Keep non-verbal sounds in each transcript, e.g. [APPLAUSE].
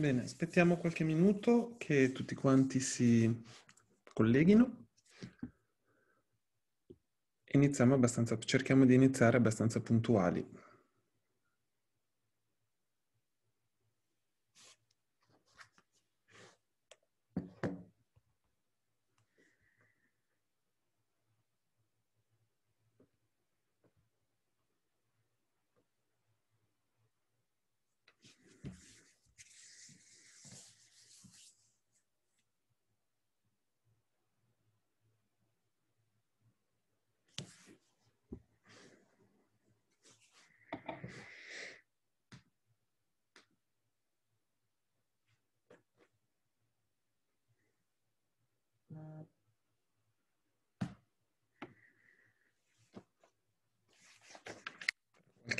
Bene, aspettiamo qualche minuto che tutti quanti si colleghino. Iniziamo abbastanza, cerchiamo di iniziare abbastanza puntuali.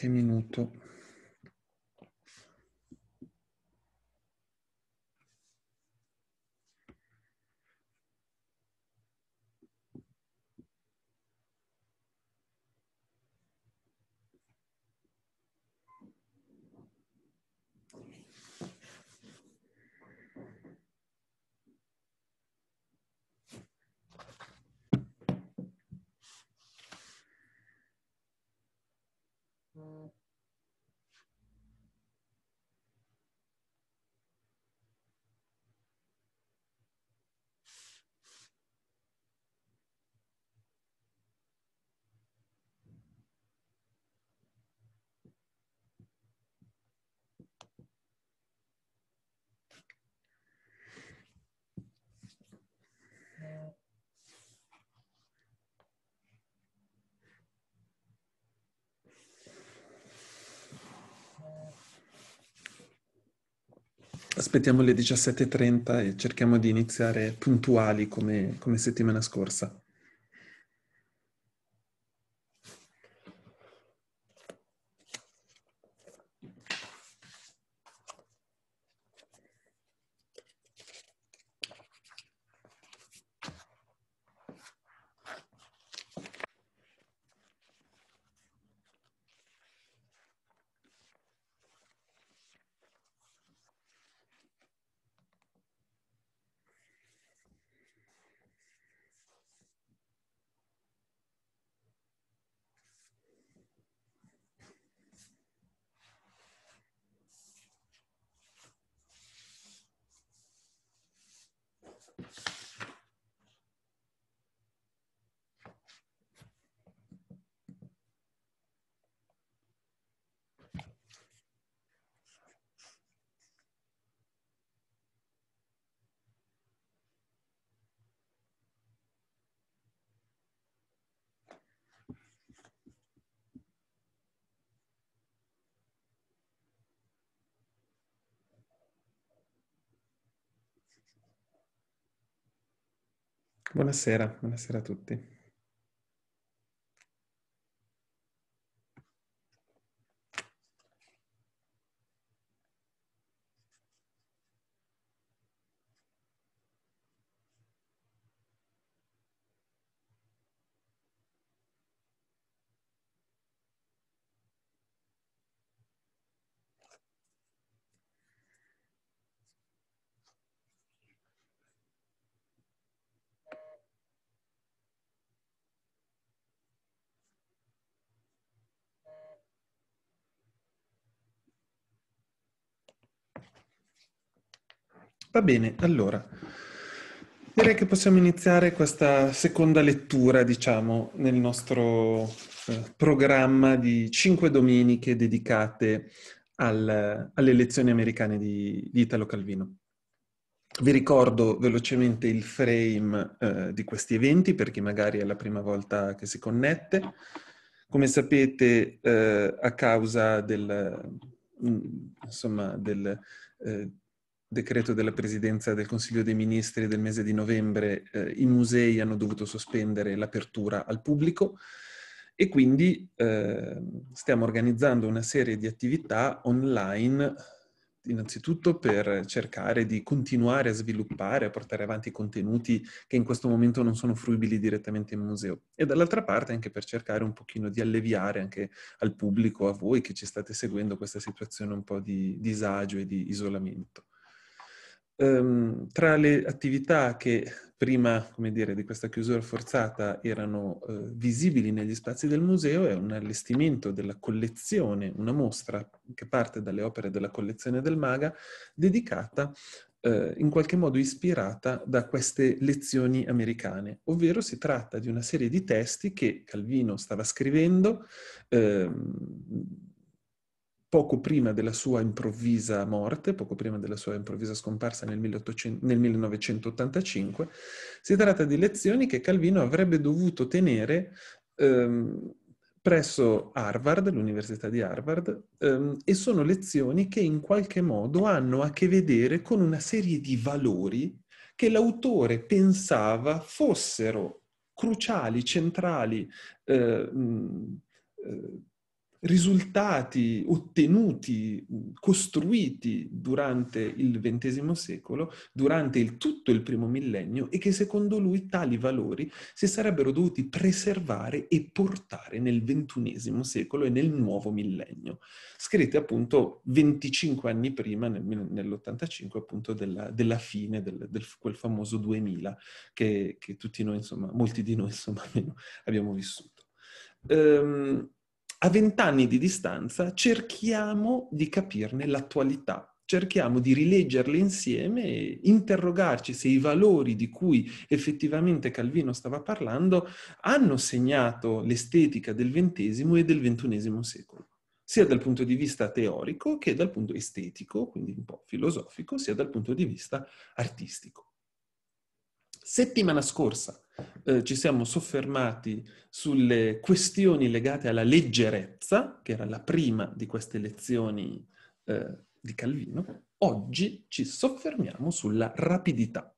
qualche minuto aspettiamo le 17.30 e cerchiamo di iniziare puntuali come, come settimana scorsa. Thanks. Buonasera, buonasera a tutti. Va bene, allora. Direi che possiamo iniziare questa seconda lettura, diciamo, nel nostro eh, programma di cinque domeniche dedicate al, alle lezioni americane di, di, Italo Calvino. Vi ricordo velocemente il frame eh, di questi eventi per chi magari è la prima volta che si connette. Come sapete, eh, a causa del, mm, insomma, del, eh, decreto della Presidenza del Consiglio dei Ministri del mese di novembre, eh, i musei hanno dovuto sospendere l'apertura al pubblico e quindi eh, stiamo organizzando una serie di attività online, innanzitutto per cercare di continuare a sviluppare, a portare avanti contenuti che in questo momento non sono fruibili direttamente in museo e dall'altra parte anche per cercare un pochino di alleviare anche al pubblico, a voi che ci state seguendo questa situazione un po' di disagio e di isolamento. Um, tra le attività che prima, come dire, di questa chiusura forzata erano uh, visibili negli spazi del museo è un allestimento della collezione, una mostra che parte dalle opere della collezione del Maga, dedicata uh, in qualche modo ispirata da queste lezioni americane, ovvero si tratta di una serie di testi che Calvino stava scrivendo, uh, poco prima della sua improvvisa morte, poco prima della sua improvvisa scomparsa nel, 1800, nel 1985, si tratta di lezioni che Calvino avrebbe dovuto tenere ehm, presso Harvard, l'Università di Harvard, ehm, e sono lezioni che in qualche modo hanno a che vedere con una serie di valori che l'autore pensava fossero cruciali, centrali, ehm, eh, eh, risultati ottenuti, costruiti durante il XX secolo, durante il, tutto il primo millennio e che secondo lui tali valori si sarebbero dovuti preservare e portare nel XXI secolo e nel nuovo millennio, scritti appunto 25 anni prima, nel, nell'85 appunto della, della fine del, del, quel famoso 2000 che, che tutti noi, insomma, molti di noi insomma [LAUGHS] abbiamo vissuto. Um, a vent'anni di distanza cerchiamo di capirne l'attualità, cerchiamo di rileggerle insieme e interrogarci se i valori di cui effettivamente Calvino stava parlando hanno segnato l'estetica del XX e del XXI secolo sia dal punto di vista teorico che dal punto estetico, quindi un po' filosofico, sia dal punto di vista artistico. Settimana scorsa eh, ci siamo soffermati sulle questioni legate alla leggerezza, che era la prima di queste lezioni eh, di Calvino, oggi ci soffermiamo sulla rapidità.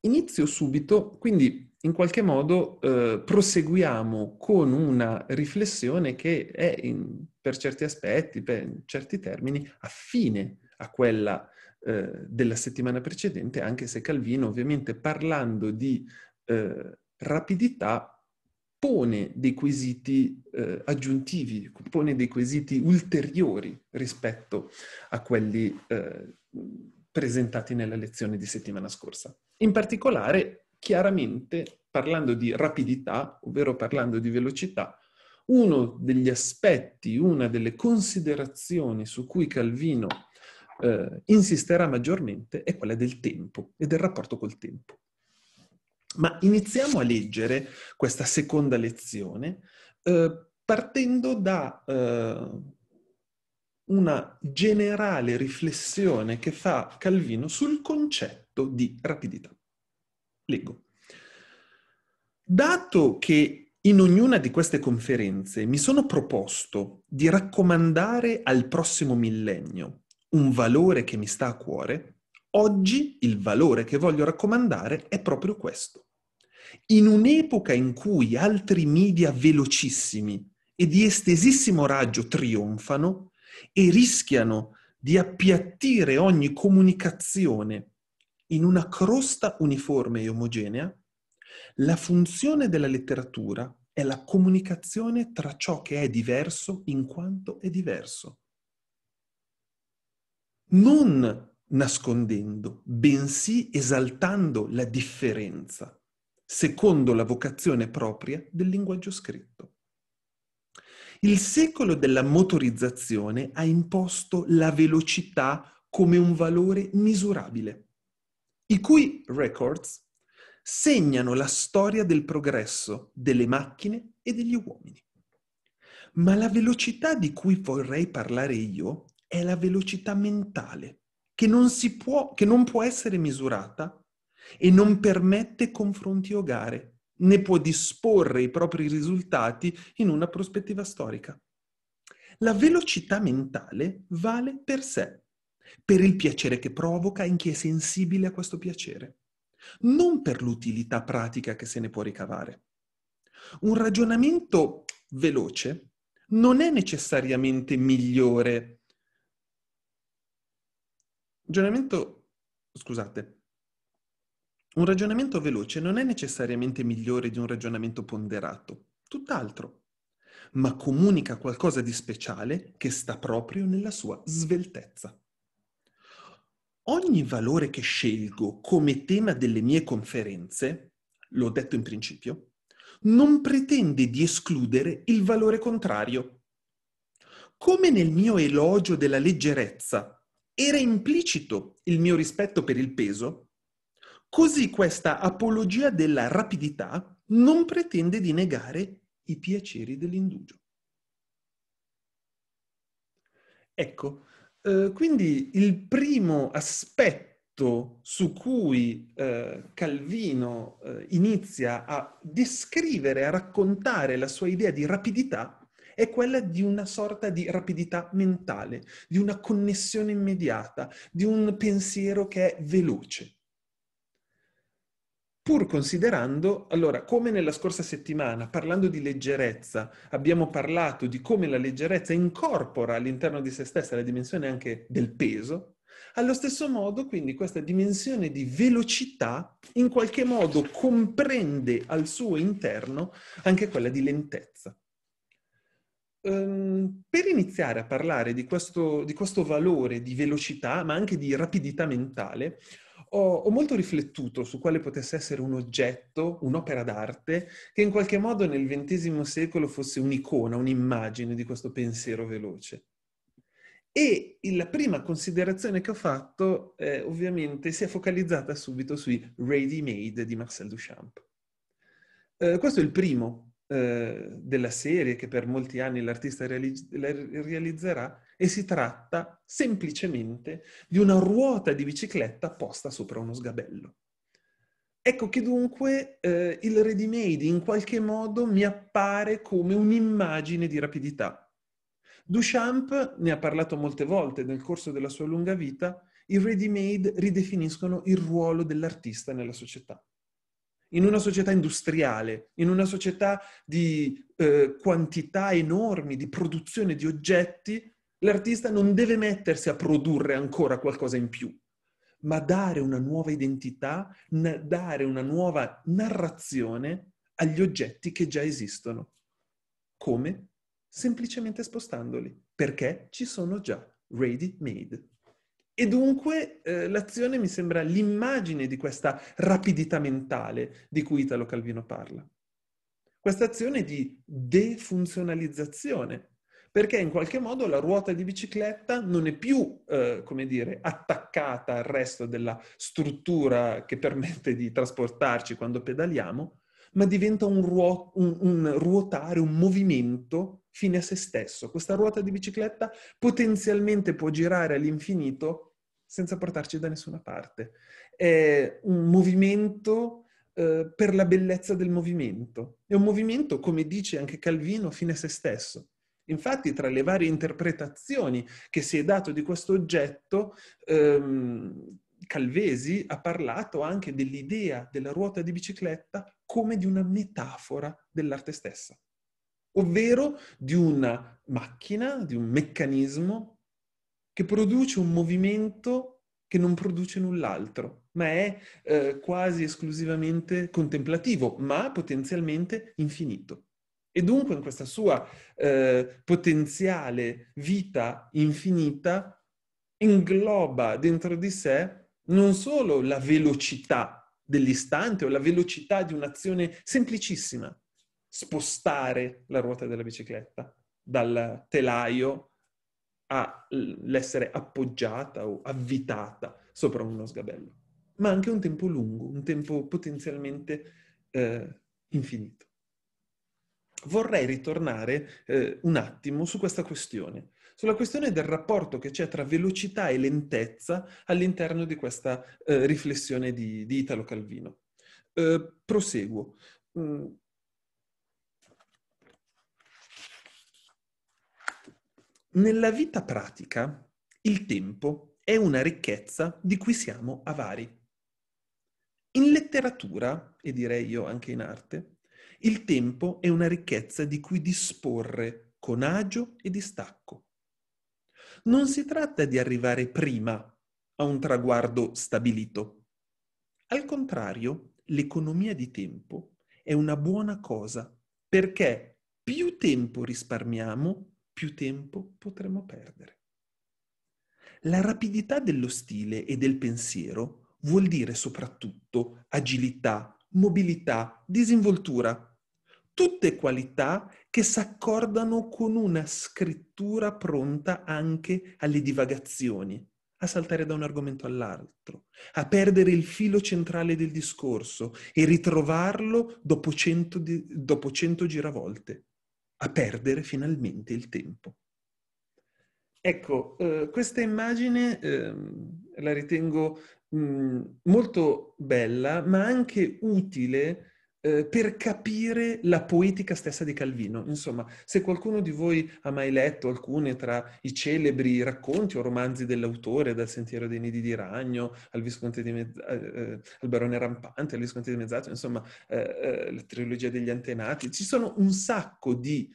Inizio subito, quindi in qualche modo eh, proseguiamo con una riflessione che è in, per certi aspetti, per certi termini, affine a quella eh, della settimana precedente, anche se Calvino ovviamente parlando di eh, rapidità pone dei quesiti eh, aggiuntivi, pone dei quesiti ulteriori rispetto a quelli eh, presentati nella lezione di settimana scorsa. In particolare, chiaramente, parlando di rapidità, ovvero parlando di velocità, uno degli aspetti, una delle considerazioni su cui Calvino eh, insisterà maggiormente è quella del tempo e del rapporto col tempo. Ma iniziamo a leggere questa seconda lezione eh, partendo da eh, una generale riflessione che fa Calvino sul concetto di rapidità. Leggo. Dato che in ognuna di queste conferenze mi sono proposto di raccomandare al prossimo millennio, un valore che mi sta a cuore, oggi il valore che voglio raccomandare è proprio questo. In un'epoca in cui altri media velocissimi e di estesissimo raggio trionfano e rischiano di appiattire ogni comunicazione in una crosta uniforme e omogenea, la funzione della letteratura è la comunicazione tra ciò che è diverso in quanto è diverso non nascondendo, bensì esaltando la differenza, secondo la vocazione propria del linguaggio scritto. Il secolo della motorizzazione ha imposto la velocità come un valore misurabile, i cui records segnano la storia del progresso delle macchine e degli uomini. Ma la velocità di cui vorrei parlare io è la velocità mentale, che non, può, che non può essere misurata e non permette confronti o gare, né può disporre i propri risultati in una prospettiva storica. La velocità mentale vale per sé, per il piacere che provoca in chi è sensibile a questo piacere, non per l'utilità pratica che se ne può ricavare. Un ragionamento veloce non è necessariamente migliore ragionamento, scusate, un ragionamento veloce non è necessariamente migliore di un ragionamento ponderato, tutt'altro, ma comunica qualcosa di speciale che sta proprio nella sua sveltezza. Ogni valore che scelgo come tema delle mie conferenze, l'ho detto in principio, non pretende di escludere il valore contrario. Come nel mio elogio della leggerezza era implicito il mio rispetto per il peso, così questa apologia della rapidità non pretende di negare i piaceri dell'indugio. Ecco, eh, quindi il primo aspetto su cui eh, Calvino eh, inizia a descrivere, a raccontare la sua idea di rapidità è quella di una sorta di rapidità mentale, di una connessione immediata, di un pensiero che è veloce. Pur considerando, allora, come nella scorsa settimana, parlando di leggerezza, abbiamo parlato di come la leggerezza incorpora all'interno di se stessa la dimensione anche del peso, allo stesso modo, quindi, questa dimensione di velocità in qualche modo comprende al suo interno anche quella di lentezza. Um, per iniziare a parlare di questo, di questo, valore di velocità, ma anche di rapidità mentale, ho, ho molto riflettuto su quale potesse essere un oggetto, un'opera d'arte, che in qualche modo nel XX secolo fosse un'icona, un'immagine di questo pensiero veloce. E la prima considerazione che ho fatto, eh, ovviamente, si è focalizzata subito sui ready made di Marcel Duchamp. Eh, questo è il primo eh, della serie che per molti anni l'artista realizzerà e si tratta semplicemente di una ruota di bicicletta posta sopra uno sgabello. Ecco che dunque eh, il ready-made in qualche modo mi appare come un'immagine di rapidità. Duchamp ne ha parlato molte volte nel corso della sua lunga vita, i ready-made ridefiniscono il ruolo dell'artista nella società in una società industriale, in una società di eh, quantità enormi di produzione di oggetti, l'artista non deve mettersi a produrre ancora qualcosa in più, ma dare una nuova identità, na- dare una nuova narrazione agli oggetti che già esistono. Come? Semplicemente spostandoli, perché ci sono già ready made. E dunque eh, l'azione mi sembra l'immagine di questa rapidità mentale di cui Italo Calvino parla. Questa azione di defunzionalizzazione, perché in qualche modo la ruota di bicicletta non è più, eh, come dire, attaccata al resto della struttura che permette di trasportarci quando pedaliamo, ma diventa un, ruo- un, un, ruotare, un movimento fine a se stesso. Questa ruota di bicicletta potenzialmente può girare all'infinito senza portarci da nessuna parte. È un movimento eh, per la bellezza del movimento. È un movimento, come dice anche Calvino, fine a se stesso. Infatti, tra le varie interpretazioni che si è dato di questo oggetto, ehm, Calvesi ha parlato anche dell'idea della ruota di bicicletta come di una metafora dell'arte stessa, ovvero di una macchina, di un meccanismo che produce un movimento che non produce null'altro, ma è eh, quasi esclusivamente contemplativo, ma potenzialmente infinito. E dunque in questa sua eh, potenziale vita infinita ingloba dentro di sé non solo la velocità dell'istante o la velocità di un'azione semplicissima, spostare la ruota della bicicletta dal telaio all'essere appoggiata o avvitata sopra uno sgabello, ma anche un tempo lungo, un tempo potenzialmente eh, infinito. Vorrei ritornare eh, un attimo su questa questione, sulla questione del rapporto che c'è tra velocità e lentezza all'interno di questa eh, riflessione di, di, Italo Calvino. Eh, proseguo. Mm, nella vita pratica il tempo è una ricchezza di cui siamo avari. In letteratura, e direi io anche in arte, il tempo è una ricchezza di cui disporre con agio e distacco. Non si tratta di arrivare prima a un traguardo stabilito. Al contrario, l'economia di tempo è una buona cosa perché più tempo risparmiamo, più tempo potremo perdere. La rapidità dello stile e del pensiero vuol dire soprattutto agilità, mobilità, disinvoltura, tutte qualità che s'accordano con una scrittura pronta anche alle divagazioni, a saltare da un argomento all'altro, a perdere il filo centrale del discorso e ritrovarlo dopo cento, di, dopo cento giravolte a perdere finalmente il tempo. Ecco, eh, questa immagine eh, la ritengo mh, mm, molto bella, ma anche utile eh, per capire la poetica stessa di Calvino. Insomma, se qualcuno di voi ha mai letto alcuni tra i celebri racconti o romanzi dell'autore, dal Sentiero dei Nidi di Ragno al, di Mezz- eh, eh, al Barone Rampante, al Visconti di Mezzato, insomma, eh, eh, la trilogia degli antenati, ci sono un sacco di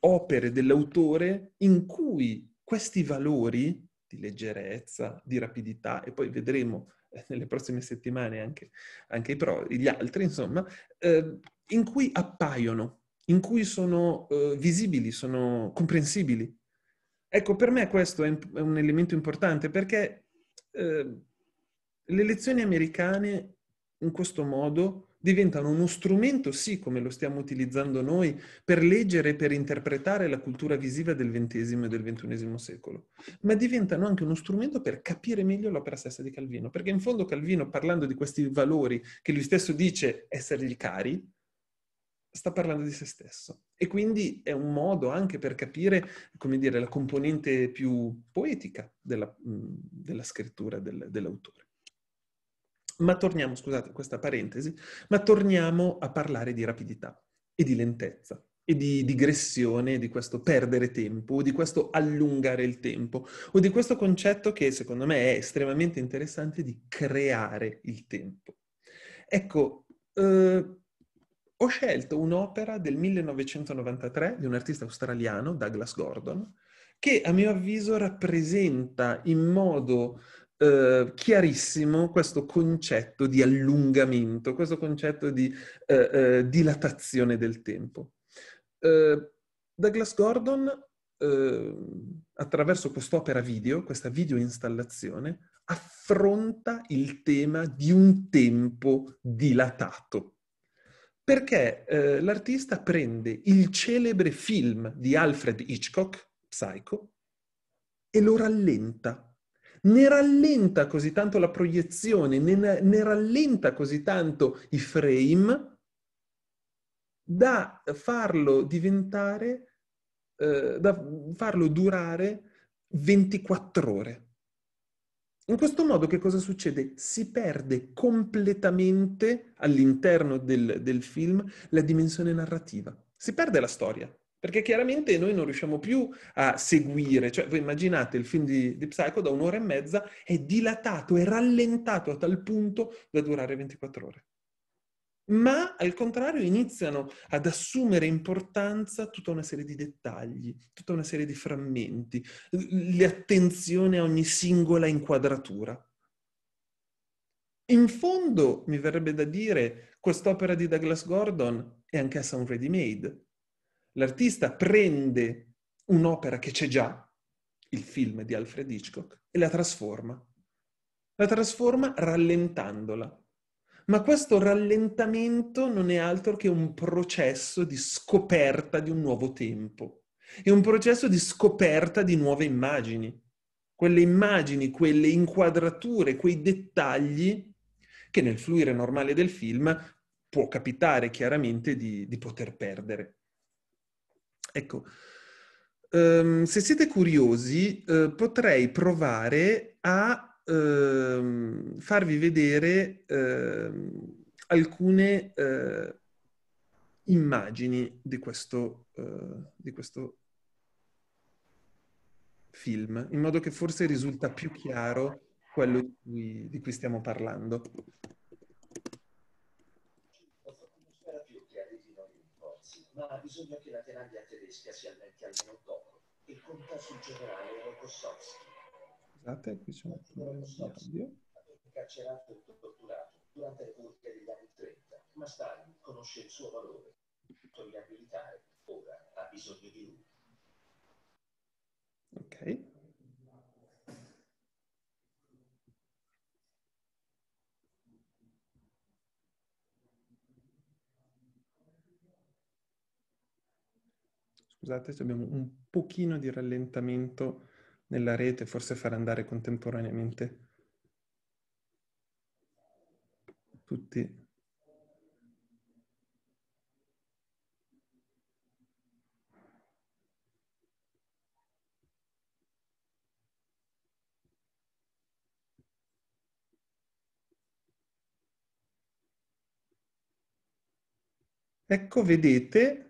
opere dell'autore in cui questi valori di leggerezza, di rapidità, e poi vedremo [LAUGHS] nelle prossime settimane anche, anche pro, gli altri, insomma, eh, in cui appaiono, in cui sono eh, visibili, sono comprensibili. Ecco, per me questo è, è un elemento importante perché eh, le elezioni americane in questo modo diventano uno strumento, sì, come lo stiamo utilizzando noi, per leggere e per interpretare la cultura visiva del XX e del XXI secolo, ma diventano anche uno strumento per capire meglio l'opera stessa di Calvino, perché in fondo Calvino, parlando di questi valori che lui stesso dice essergli cari, sta parlando di se stesso. E quindi è un modo anche per capire, come dire, la componente più poetica della, della scrittura del, dell'autore. Ma torniamo, scusate questa parentesi, ma torniamo a parlare di rapidità e di lentezza e di digressione, di questo perdere tempo, di questo allungare il tempo, o di questo concetto che secondo me è estremamente interessante di creare il tempo. Ecco, eh, ho scelto un'opera del 1993 di un artista australiano, Douglas Gordon, che a mio avviso rappresenta in modo eh, chiarissimo questo concetto di allungamento, questo concetto di eh, eh, dilatazione del tempo. Eh, Douglas Gordon, eh, attraverso quest'opera video, questa video installazione, affronta il tema di un tempo dilatato perché eh, l'artista prende il celebre film di Alfred Hitchcock, Psycho, e lo rallenta ne rallenta così tanto la proiezione, ne, ne rallenta così tanto i frame da farlo diventare, eh, da farlo durare 24 ore. In questo modo che cosa succede? Si perde completamente all'interno del, del film la dimensione narrativa, si perde la storia, perché chiaramente noi non riusciamo più a seguire, cioè voi immaginate il film di, di Psycho da un'ora e mezza è dilatato, è rallentato a tal punto da durare 24 ore ma al contrario iniziano ad assumere importanza tutta una serie di dettagli, tutta una serie di frammenti, l'attenzione a ogni singola inquadratura. In fondo, mi verrebbe da dire, quest'opera di Douglas Gordon è anch'essa un ready-made, L'artista prende un'opera che c'è già, il film di Alfred Hitchcock, e la trasforma. La trasforma rallentandola. Ma questo rallentamento non è altro che un processo di scoperta di un nuovo tempo. È un processo di scoperta di nuove immagini. Quelle immagini, quelle inquadrature, quei dettagli che nel fluire normale del film può capitare chiaramente di, di poter perdere. Ecco, um, se siete curiosi, uh, potrei provare a uh, farvi vedere uh, alcune eh, immagini di questo, eh, di questo film, in modo che forse risulta più chiaro quello di cui, di cui stiamo parlando. ma ha bisogno che la tenaglia tedesca si alimenti almeno dopo e conta sul generale Rokossovski. Scusate, esatto, qui c'è un problema Carcerato e torturato durante le purghe degli anni 30, ma Stalin conosce il suo valore. L'autorità militare ora ha bisogno di lui. Ok. Scusate se abbiamo un pochino di rallentamento nella rete, forse far andare contemporaneamente tutti. Ecco, vedete,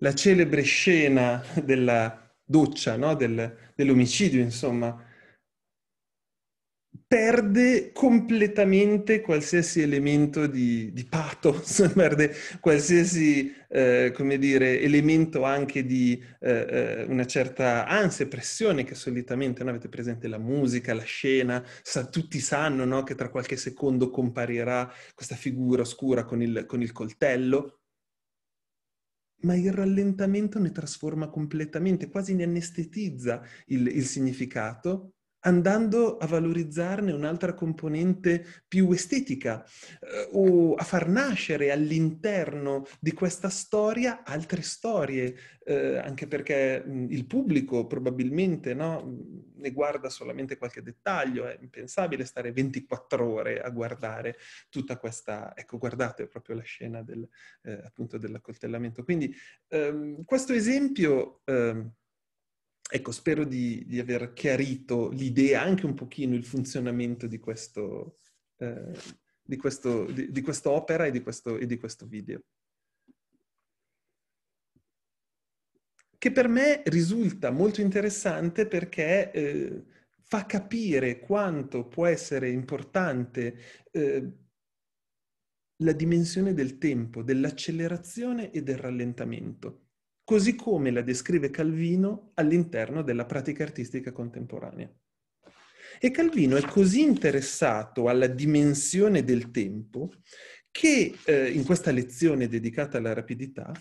la celebre scena della doccia, no? Del, dell'omicidio, insomma, perde completamente qualsiasi elemento di, di pathos, [LAUGHS] perde qualsiasi, eh, come dire, elemento anche di eh, eh, una certa ansia e pressione che solitamente, no? avete presente la musica, la scena, sa, tutti sanno no? che tra qualche secondo comparirà questa figura oscura con il, con il coltello ma il rallentamento ne trasforma completamente, quasi ne anestetizza il, il significato andando a valorizzarne un'altra componente più estetica eh, o a far nascere all'interno di questa storia altre storie, eh, anche perché mh, il pubblico probabilmente no, ne guarda solamente qualche dettaglio, è impensabile stare 24 ore a guardare tutta questa, ecco guardate proprio la scena del, eh, appunto dell'accoltellamento. Quindi ehm, questo esempio... Ehm, ecco, spero di, di, aver chiarito l'idea, anche un pochino il funzionamento di, questo, eh, di, questo, di quest'opera e di questo, e di questo video. Che per me risulta molto interessante perché eh, fa capire quanto può essere importante eh, la dimensione del tempo, dell'accelerazione e del rallentamento così come la descrive Calvino all'interno della pratica artistica contemporanea. E Calvino è così interessato alla dimensione del tempo che eh, in questa lezione dedicata alla rapidità,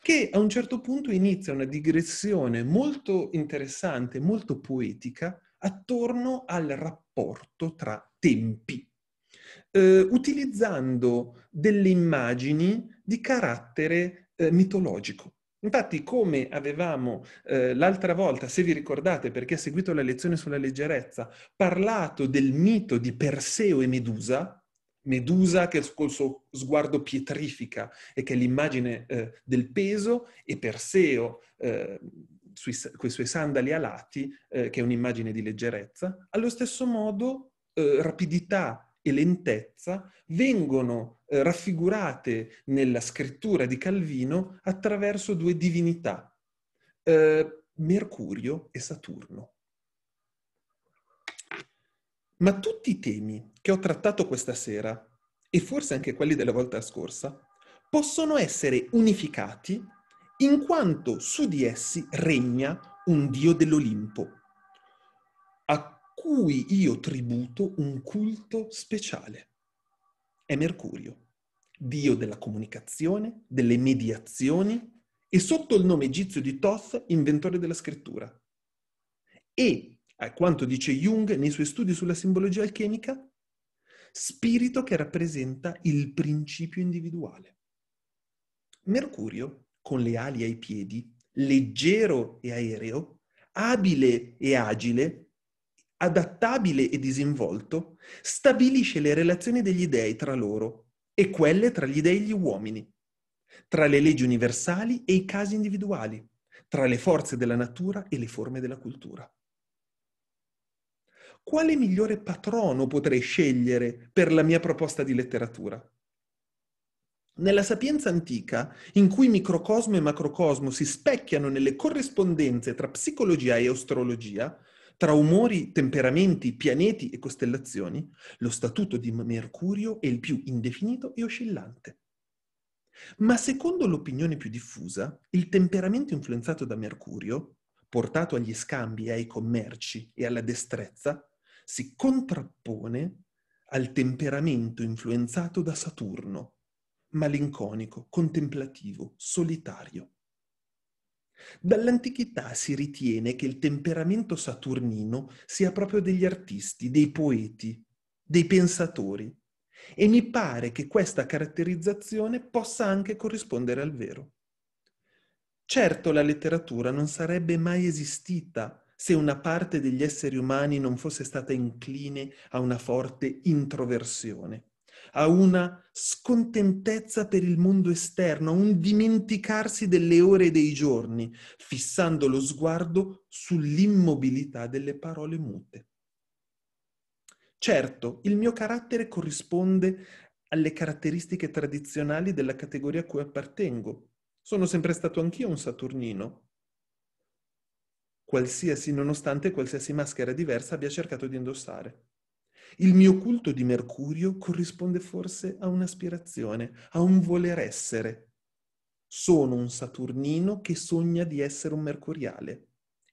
che a un certo punto inizia una digressione molto interessante, molto poetica, attorno al rapporto tra tempi, eh, utilizzando delle immagini di carattere eh, mitologico. Infatti, come avevamo eh, l'altra volta, se vi ricordate, perché ha seguito la lezione sulla leggerezza, parlato del mito di Perseo e Medusa, Medusa che col suo sguardo pietrifica e che è l'immagine eh, del peso, e Perseo eh, con i suoi sandali alati, eh, che è un'immagine di leggerezza, allo stesso modo eh, rapidità, e lentezza vengono eh, raffigurate nella scrittura di Calvino attraverso due divinità, eh, Mercurio e Saturno. Ma tutti i temi che ho trattato questa sera, e forse anche quelli della volta scorsa, possono essere unificati in quanto su di essi regna un dio dell'Olimpo, a cui io tributo un culto speciale. È Mercurio, dio della comunicazione, delle mediazioni e sotto il nome egizio di Thoth, inventore della scrittura. E, a quanto dice Jung nei suoi studi sulla simbologia alchemica, spirito che rappresenta il principio individuale. Mercurio, con le ali ai piedi, leggero e aereo, abile e agile, adattabile e disinvolto, stabilisce le relazioni degli dei tra loro e quelle tra gli dei e gli uomini, tra le leggi universali e i casi individuali, tra le forze della natura e le forme della cultura. Quale migliore patrono potrei scegliere per la mia proposta di letteratura? Nella sapienza antica, in cui microcosmo e macrocosmo si specchiano nelle corrispondenze tra psicologia e astrologia, tra umori, temperamenti, pianeti e costellazioni, lo statuto di Mercurio è il più indefinito e oscillante. Ma secondo l'opinione più diffusa, il temperamento influenzato da Mercurio, portato agli scambi e ai commerci e alla destrezza, si contrappone al temperamento influenzato da Saturno, malinconico, contemplativo, solitario. Dall'antichità si ritiene che il temperamento saturnino sia proprio degli artisti, dei poeti, dei pensatori e mi pare che questa caratterizzazione possa anche corrispondere al vero. Certo la letteratura non sarebbe mai esistita se una parte degli esseri umani non fosse stata incline a una forte introversione a una scontentezza per il mondo esterno, a un dimenticarsi delle ore e dei giorni, fissando lo sguardo sull'immobilità delle parole mute. Certo, il mio carattere corrisponde alle caratteristiche tradizionali della categoria a cui appartengo. Sono sempre stato anch'io un Saturnino, qualsiasi, nonostante qualsiasi maschera diversa abbia cercato di indossare. Il mio culto di Mercurio corrisponde forse a un'aspirazione, a un voler essere. Sono un Saturnino che sogna di essere un mercuriale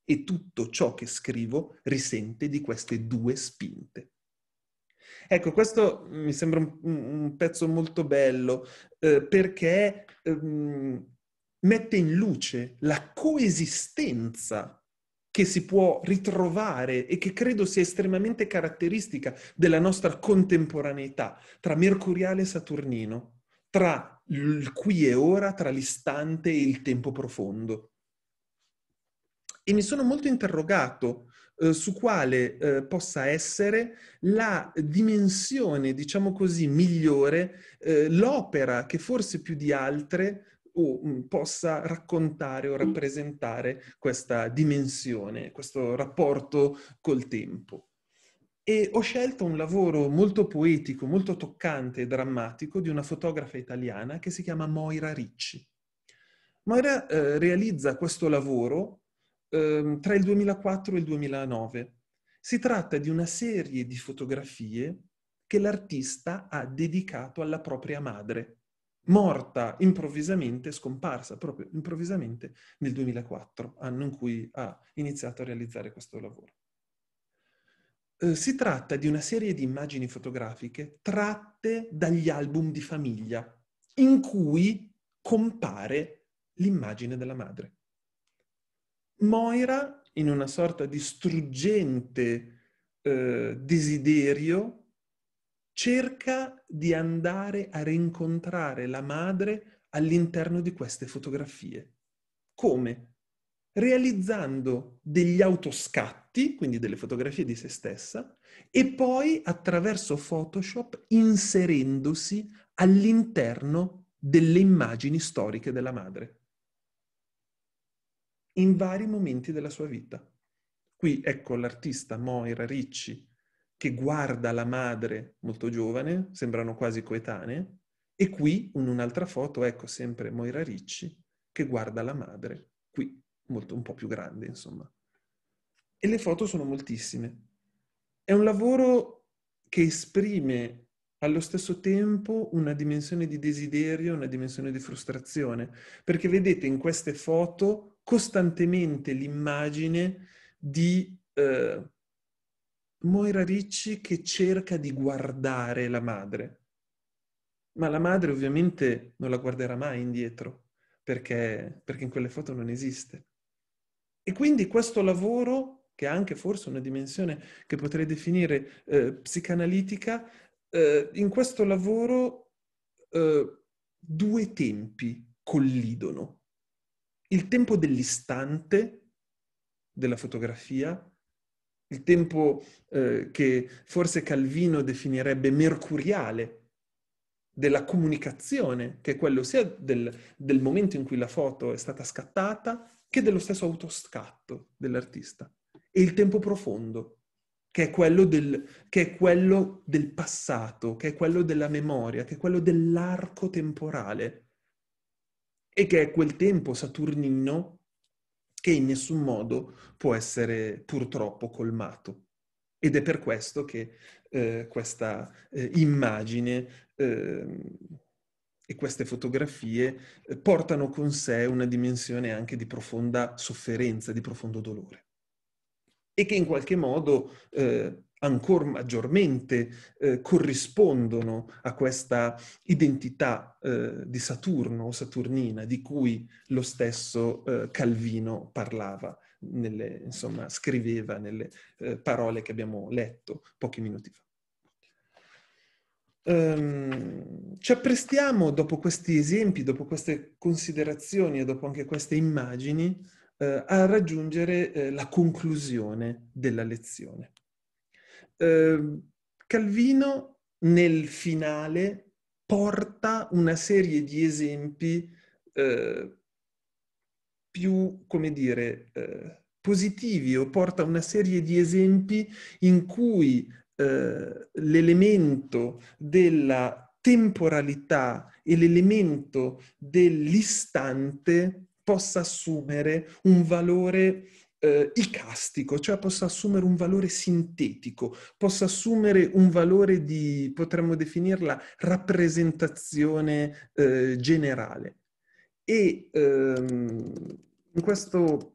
e tutto ciò che scrivo risente di queste due spinte. Ecco, questo mi sembra un, un pezzo molto bello eh, perché ehm, mette in luce la coesistenza che si può ritrovare e che credo sia estremamente caratteristica della nostra contemporaneità tra Mercuriale e Saturnino, tra il qui e ora, tra l'istante e il tempo profondo. E mi sono molto interrogato eh, su quale eh, possa essere la dimensione, diciamo così, migliore, eh, l'opera che forse più di altre o possa raccontare o mm. rappresentare questa dimensione, questo rapporto col tempo. E ho scelto un lavoro molto poetico, molto toccante e drammatico di una fotografa italiana che si chiama Moira Ricci. Moira eh, realizza questo lavoro eh, tra il 2004 e il 2009. Si tratta di una serie di fotografie che l'artista ha dedicato alla propria madre morta improvvisamente, scomparsa proprio improvvisamente nel 2004, anno in cui ha iniziato a realizzare questo lavoro. Eh, si tratta di una serie di immagini fotografiche tratte dagli album di famiglia, in cui compare l'immagine della madre. Moira, in una sorta di struggente eh, desiderio cerca di andare a rincontrare la madre all'interno di queste fotografie. Come? Realizzando degli autoscatti, quindi delle fotografie di se stessa, e poi attraverso Photoshop inserendosi all'interno delle immagini storiche della madre in vari momenti della sua vita. Qui ecco l'artista Moira Ricci che guarda la madre molto giovane, sembrano quasi coetanee, e qui in un'altra foto, ecco sempre Moira Ricci, che guarda la madre, qui molto, un po' più grande, insomma. E le foto sono moltissime. È un lavoro che esprime allo stesso tempo una dimensione di desiderio, una dimensione di frustrazione, perché vedete in queste foto costantemente l'immagine di eh, Moira Ricci che cerca di guardare la madre, ma la madre ovviamente non la guarderà mai indietro perché, perché in quelle foto non esiste. E quindi questo lavoro, che ha anche forse una dimensione che potrei definire eh, psicanalitica, eh, in questo lavoro eh, due tempi collidono. Il tempo dell'istante della fotografia il tempo eh, che forse Calvino definirebbe mercuriale della comunicazione, che è quello sia del, del momento in cui la foto è stata scattata, che dello stesso autoscatto dell'artista. E il tempo profondo, che è, quello del, che è quello del passato, che è quello della memoria, che è quello dell'arco temporale, e che è quel tempo saturnino che in nessun modo può essere purtroppo colmato. Ed è per questo che eh, questa eh, immagine eh, e queste fotografie eh, portano con sé una dimensione anche di profonda sofferenza, di profondo dolore. E che in qualche modo eh, ancora maggiormente eh, corrispondono a questa identità eh, di Saturno o Saturnina di cui lo stesso eh, Calvino parlava, nelle, insomma, scriveva nelle eh, parole che abbiamo letto pochi minuti fa. Um, ci apprestiamo, dopo questi esempi, dopo queste considerazioni e dopo anche queste immagini, eh, a raggiungere eh, la conclusione della lezione eh, Calvino nel finale porta una serie di esempi eh, più, come dire, eh, positivi o porta una serie di esempi in cui eh, l'elemento della temporalità e l'elemento dell'istante possa assumere un valore eh, icastico, cioè possa assumere un valore sintetico, possa assumere un valore di, potremmo definirla, rappresentazione eh, generale. E ehm, in questo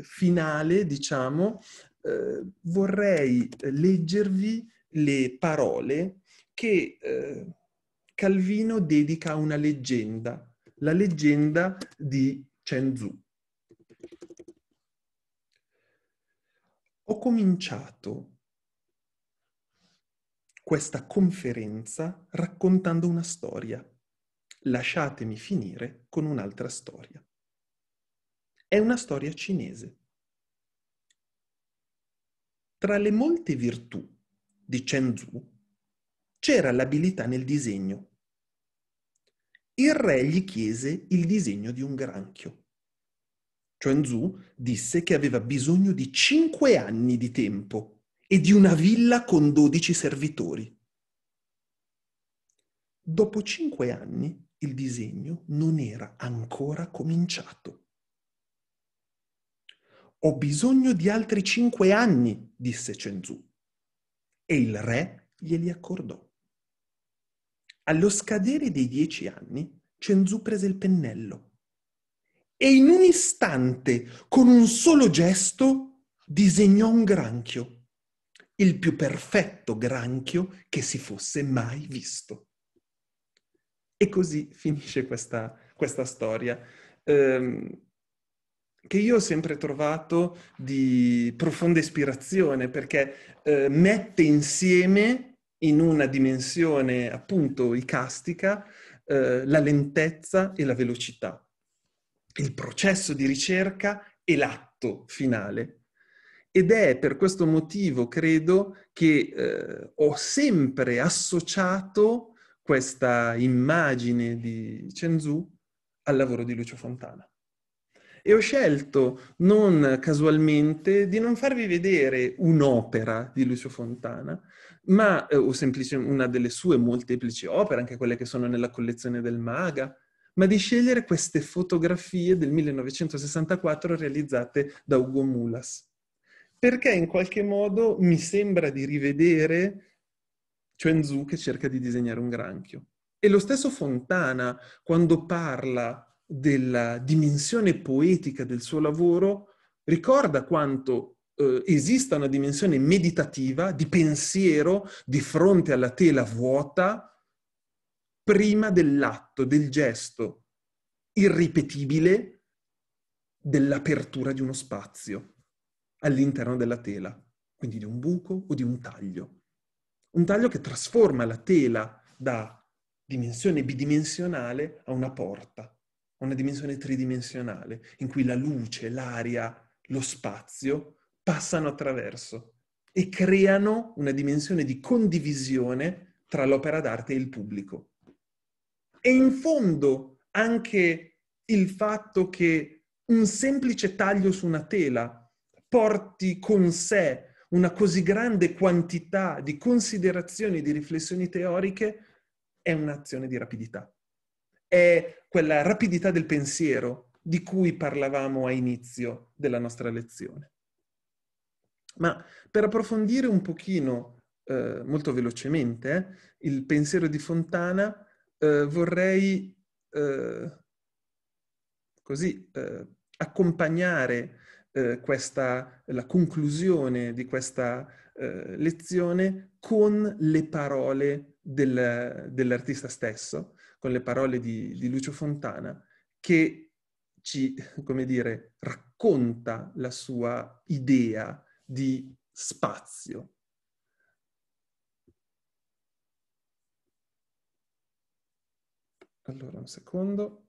finale, diciamo, eh, vorrei leggervi le parole che eh, Calvino dedica a una leggenda, la leggenda di Cenzu. ho cominciato questa conferenza raccontando una storia. Lasciatemi finire con un'altra storia. È una storia cinese. Tra le molte virtù di Chen Zhu c'era l'abilità nel disegno. Il re gli chiese il disegno di un granchio. Chuanzu, disse che aveva bisogno di cinque anni di tempo e di una villa con dodici servitori. Dopo cinque anni il disegno non era ancora cominciato. Ho bisogno di altri cinque anni, disse Chenzu. E il re glieli accordò. Allo scadere dei dieci anni, Chenzu prese il pennello e in un istante, con un solo gesto, disegnò un granchio, il più perfetto granchio che si fosse mai visto. E così finisce questa, questa storia, ehm, che io ho sempre trovato di profonda ispirazione perché eh, mette insieme in una dimensione appunto icastica eh, la lentezza e la velocità il processo di ricerca e l'atto finale. Ed è per questo motivo, credo, che eh, ho sempre associato questa immagine di Cenzu al lavoro di Lucio Fontana. E ho scelto, non casualmente, di non farvi vedere un'opera di Lucio Fontana, ma eh, o semplicemente una delle sue molteplici opere, anche quelle che sono nella collezione del Maga, ma di scegliere queste fotografie del 1964 realizzate da Ugo Mulas. Perché in qualche modo mi sembra di rivedere Chuenzu che cerca di disegnare un granchio. E lo stesso Fontana, quando parla della dimensione poetica del suo lavoro, ricorda quanto eh, esista una dimensione meditativa, di pensiero, di fronte alla tela vuota, prima dell'atto, del gesto irripetibile dell'apertura di uno spazio all'interno della tela, quindi di un buco o di un taglio. Un taglio che trasforma la tela da dimensione bidimensionale a una porta, a una dimensione tridimensionale, in cui la luce, l'aria, lo spazio passano attraverso e creano una dimensione di condivisione tra l'opera d'arte e il pubblico e in fondo anche il fatto che un semplice taglio su una tela porti con sé una così grande quantità di considerazioni, di riflessioni teoriche, è un'azione di rapidità. È quella rapidità del pensiero di cui parlavamo a inizio della nostra lezione. Ma per approfondire un pochino, eh, molto velocemente, eh, il pensiero di Fontana, eh, vorrei eh, così eh, accompagnare eh, questa, la conclusione di questa eh, lezione con le parole del, dell'artista stesso, con le parole di, di Lucio Fontana, che ci, come dire, racconta la sua idea di spazio, Allora, un secondo.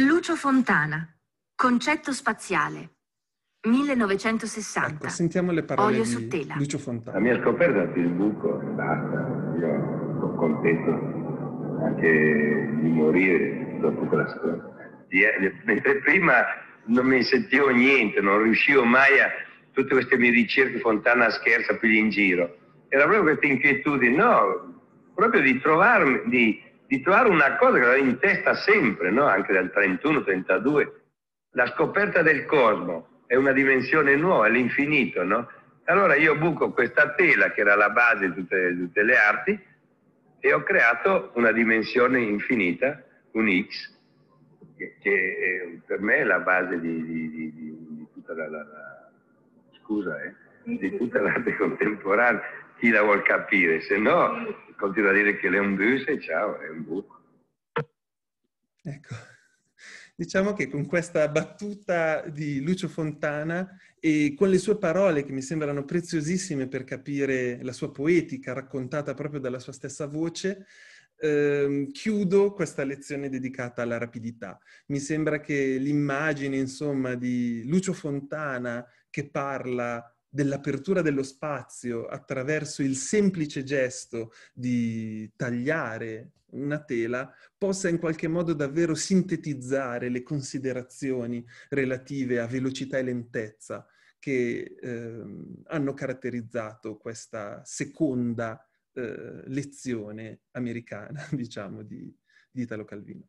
Lucio Fontana, concetto spaziale. 1960. Ecco, sentiamo le parole Olio su tela. Lucio Fontana. La mia scoperta è Facebook, basta. Io sono contento anche di morire dopo quella scoperta. Eh, mentre prima non mi sentivo niente, non riuscivo mai a tutte queste mie ricerche, Fontana scherza, pigli in giro. Era proprio questa inquietudine, no, proprio di, trovarmi, di, di trovare una cosa che avevo in testa sempre, no? anche dal 31-32, la scoperta del cosmo è una dimensione nuova, l'infinito, no? Allora io buco questa tela che era la base di tutte, di tutte le arti e ho creato una dimensione infinita, un X, che, che per me è la base di, di, di tutta la, la, la scusa, eh, di tutta l'arte contemporanea, chi la vuol capire, se no continua a dire che l'è un bus e ciao, è un buco. Ecco diciamo che con questa battuta di Lucio Fontana e con le sue parole che mi sembrano preziosissime per capire la sua poetica raccontata proprio dalla sua stessa voce, ehm, chiudo questa lezione dedicata alla rapidità. Mi sembra che l'immagine, insomma, di Lucio Fontana che parla dell'apertura dello spazio attraverso il semplice gesto di tagliare una tela possa in qualche modo davvero sintetizzare le considerazioni relative a velocità e lentezza che eh, hanno caratterizzato questa seconda eh, lezione americana, [LAUGHS] diciamo, di, di Italo Calvino.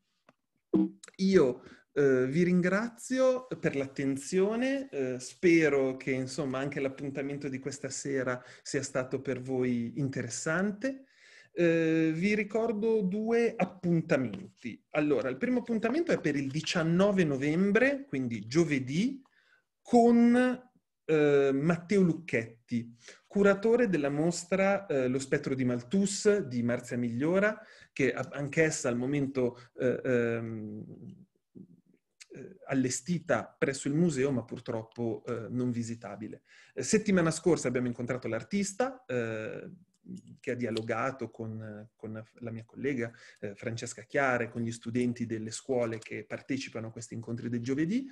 Io Uh, vi ringrazio per l'attenzione, uh, spero che insomma anche l'appuntamento di questa sera sia stato per voi interessante. Uh, vi ricordo due appuntamenti. Allora, il primo appuntamento è per il 19 novembre, quindi giovedì, con Matteo Lucchetti, curatore della mostra eh, Lo spettro di Malthus di Marzia Migliora, che anch'essa al momento eh, ehm, eh, allestita presso il museo ma purtroppo eh, non visitabile. Eh, settimana scorsa abbiamo incontrato l'artista, che ha dialogato con, con la mia collega eh, Francesca Chiare, con gli studenti delle scuole che partecipano a questi incontri del giovedì.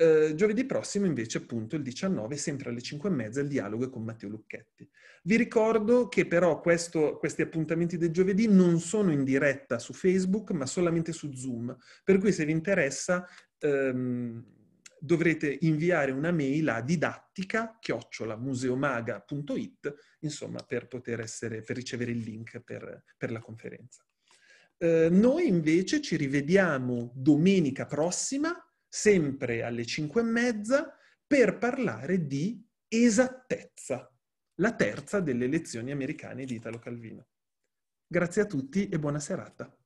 Eh, giovedì prossimo invece appunto il 19, sempre alle 5 e mezza, il dialogo è con Matteo Lucchetti. Vi ricordo che però questo, questi appuntamenti del giovedì non sono in diretta su Facebook ma solamente su Zoom, per cui se vi interessa ehm, dovrete inviare una mail a didattica chiocciolamuseomaga.it, insomma, per poter essere, per ricevere il link per, per la conferenza. Eh, noi invece ci rivediamo domenica prossima, sempre alle 5 e mezza, per parlare di esattezza, la terza delle lezioni americane di Italo Calvino. Grazie a tutti e buona serata.